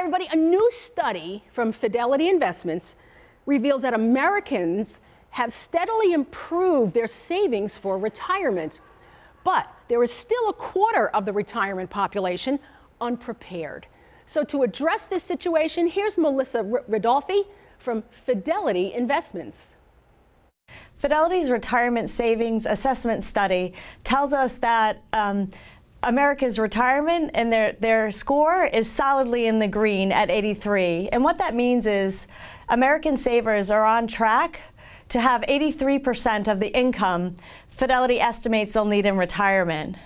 everybody, a new study from Fidelity Investments reveals that Americans have steadily improved their savings for retirement. But there is still a quarter of the retirement population unprepared. So, to address this situation, here's Melissa Ridolfi from Fidelity Investments. Fidelity's retirement savings assessment study tells us that. Um, America's retirement and their, their score is solidly in the green at 83. And what that means is American savers are on track to have 83% of the income Fidelity estimates they'll need in retirement.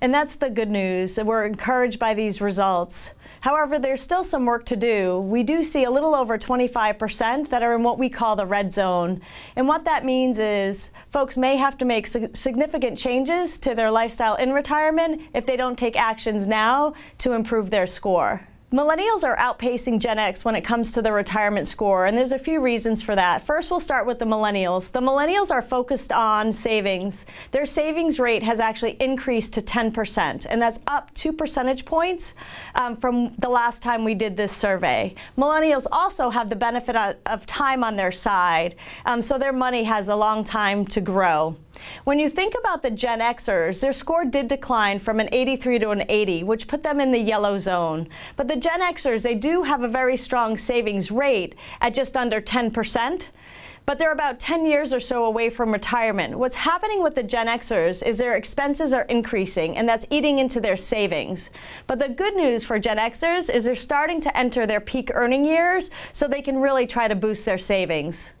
And that's the good news. We're encouraged by these results. However, there's still some work to do. We do see a little over 25% that are in what we call the red zone. And what that means is folks may have to make significant changes to their lifestyle in retirement if they don't take actions now to improve their score. Millennials are outpacing Gen X when it comes to the retirement score, and there's a few reasons for that. First, we'll start with the millennials. The millennials are focused on savings. Their savings rate has actually increased to 10%, and that's up two percentage points um, from the last time we did this survey. Millennials also have the benefit of time on their side, um, so their money has a long time to grow. When you think about the Gen Xers, their score did decline from an 83 to an 80, which put them in the yellow zone. But the Gen Xers, they do have a very strong savings rate at just under 10% but they're about 10 years or so away from retirement. What's happening with the Gen Xers is their expenses are increasing, and that's eating into their savings. But the good news for Gen Xers is they're starting to enter their peak earning years, so they can really try to boost their savings.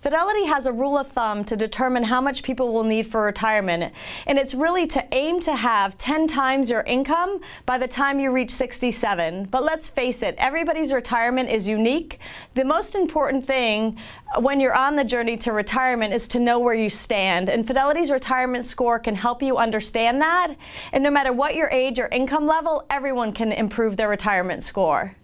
Fidelity has a rule of thumb to determine how much people will need for retirement, and it's really to aim to have 10 times your income by the time you reach 67. But let's face it, everybody's retirement is unique. The most important thing when you're on the journey to retirement is to know where you stand, and Fidelity's retirement score can help you understand that. And no matter what your age or income level, everyone can improve their retirement score.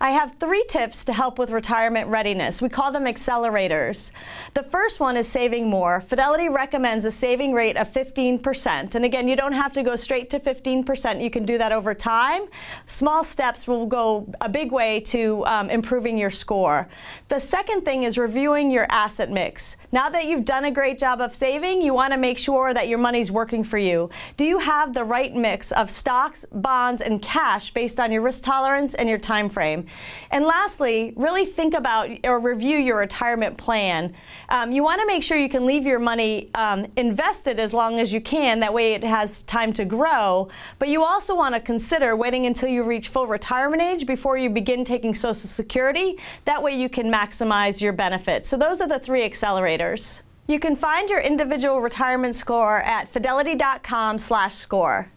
I have three tips to help with retirement readiness. We call them accelerators. The first one is saving more. Fidelity recommends a saving rate of 15%. And again, you don't have to go straight to 15%. You can do that over time. Small steps will go a big way to um, improving your score. The second thing is reviewing your asset mix. Now that you've done a great job of saving, you want to make sure that your money's working for you. Do you have the right mix of stocks, bonds, and cash based on your risk tolerance and your time frame? time. And lastly, really think about or review your retirement plan. Um, you want to make sure you can leave your money um, invested as long as you can. That way it has time to grow. But you also want to consider waiting until you reach full retirement age before you begin taking Social Security. That way you can maximize your benefits. So those are the three accelerators. You can find your individual retirement score at fidelity.com slash score.